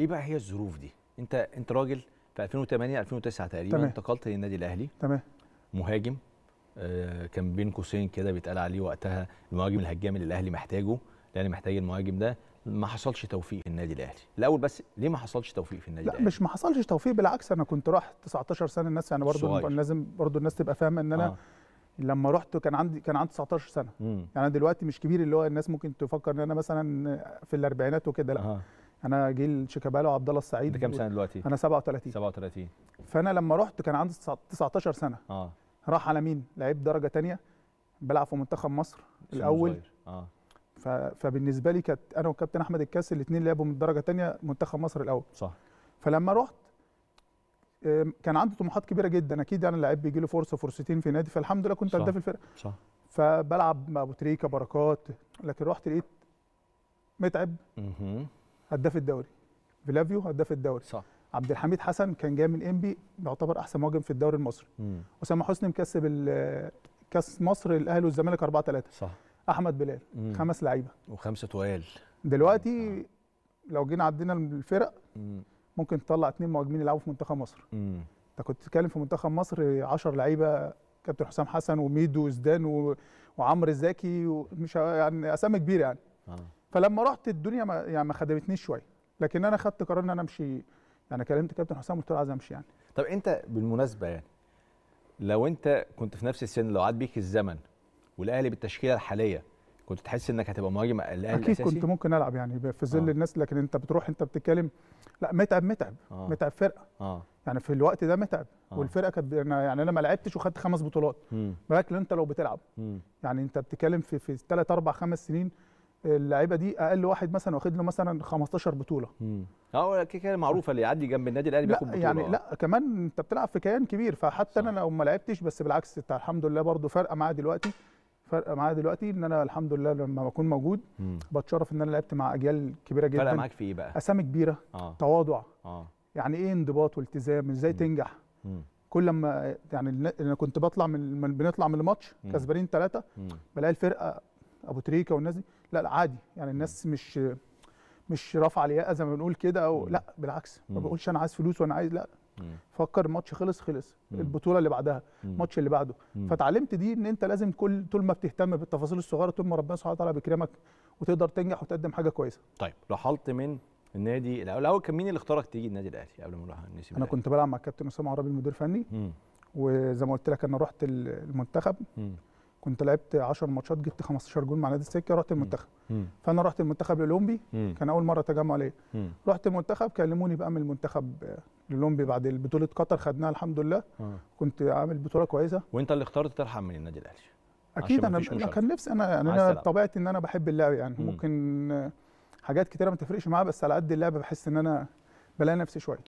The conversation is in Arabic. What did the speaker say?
ايه بقى هي الظروف دي انت انت راجل في 2008 2009 تقريبا تمام. انتقلت للنادي الاهلي تمام مهاجم آه كان بين قوسين كده بيتقال عليه وقتها المهاجم الهجام اللي الاهلي محتاجه الاهلي محتاج المهاجم ده ما حصلش توفيق في النادي الاهلي الاول بس ليه ما حصلش توفيق في النادي لا الاهلي مش ما حصلش توفيق بالعكس انا كنت راح 19 سنه الناس يعني برضه لازم برضه الناس تبقى فاهمه ان انا آه. لما رحت كان عندي كان عندي 19 سنه مم. يعني دلوقتي مش كبير اللي هو الناس ممكن تفكر ان انا مثلا في الاربعينات وكده لا آه. انا جيل شيكابالا وعبد الله السعيد انت كام سنه دلوقتي؟ انا 37 37 فانا لما رحت كان عندي 19 سنه اه راح على مين؟ لعيب درجه ثانيه بلعب في منتخب مصر الاول صغير. اه فبالنسبه لي كانت انا والكابتن احمد الكاس الاثنين لعبوا من درجه ثانيه منتخب مصر الاول صح فلما رحت كان عنده طموحات كبيره جدا اكيد يعني اللعيب بيجي له فرصه فرصتين في نادي فالحمد لله كنت هداف الفرقه صح فبلعب مع ابو تريكه بركات لكن رحت لقيت متعب هداف الدوري فيلافيو هداف الدوري صح عبد الحميد حسن كان جاي من انبي يعتبر احسن مهاجم في الدوري المصري اسامه حسني مكسب آه، كاس مصر الاهلي والزمالك 4 3 صح احمد بلال مم. خمس لعيبه وخمسه تقال دلوقتي مم. لو جينا عدينا الفرق مم. ممكن تطلع اثنين مهاجمين يلعبوا في منتخب مصر انت كنت بتتكلم في منتخب مصر 10 لعيبه كابتن حسام حسن وميدو وزدان وعمرو زكي ومش يعني اسامي كبيره يعني آه. فلما رحت الدنيا ما يعني ما خدمتنيش شويه لكن انا خدت قرار ان انا امشي يعني كلمت كابتن حسام قلت له عايز امشي يعني طب انت بالمناسبه يعني لو انت كنت في نفس السن لو عاد بيك الزمن والاهلي بالتشكيله الحاليه كنت تحس انك هتبقى مهاجم الاهلي اكيد الاساسي؟ كنت ممكن العب يعني في ظل آه. الناس لكن انت بتروح انت بتتكلم لا متعب متعب آه. متعب فرقه آه. يعني في الوقت ده متعب آه. والفرقه كانت يعني انا ما لعبتش وخدت خمس بطولات بالك انت لو بتلعب مم. يعني انت بتتكلم في في ثلاث اربع خمس سنين اللعيبه دي اقل واحد مثلا واخد له مثلا 15 بطوله اه كده كده معروفه اللي يعدي جنب النادي الاهلي بياخد بطوله يعني لا كمان انت بتلعب في كيان كبير فحتى صح. انا لو ما لعبتش بس بالعكس انت الحمد لله برده فارقه معايا دلوقتي فارقه معايا دلوقتي ان انا الحمد لله لما بكون موجود مم. بتشرف ان انا لعبت مع اجيال كبيره جدا فرقه معاك في ايه بقى؟ اسامي كبيره آه. تواضع آه. يعني ايه انضباط والتزام ازاي تنجح مم. كل ما يعني انا كنت بطلع من بنطلع من الماتش كسبانين ثلاثه بلاقي الفرقه ابو تريكه والناس دي لا, لا عادي يعني الناس مش مش رافعه عليها زي ما بنقول كده او لا بالعكس ما بقولش انا عايز فلوس وانا عايز لا فكر الماتش خلص خلص البطوله اللي بعدها الماتش اللي بعده فتعلمت دي ان انت لازم كل طول ما بتهتم بالتفاصيل الصغيره طول ما ربنا سبحانه وتعالى بيكرمك وتقدر تنجح وتقدم حاجه كويسه طيب رحلت من النادي الاول الاول كان مين اللي اختارك تيجي النادي الاهلي قبل ما نروح النادي انا كنت بلعب مع الكابتن اسامه عرابي المدير الفني وزي ما قلت لك انا رحت المنتخب كنت لعبت 10 ماتشات جبت 15 جول مع نادي السكه رحت المنتخب فانا رحت المنتخب الاولمبي كان اول مره تجمع ليا رحت المنتخب كلموني بقى من المنتخب الاولمبي بعد بطوله قطر خدناها الحمد لله آه. كنت عامل بطوله كويسه وانت اللي اخترت ترحم من النادي الاهلي اكيد انا انا كان نفسي انا يعني انا طبيعتي ان انا بحب اللعب يعني ممكن حاجات كتيره ما تفرقش معايا بس على قد اللعب بحس ان انا بلاقي نفسي شويه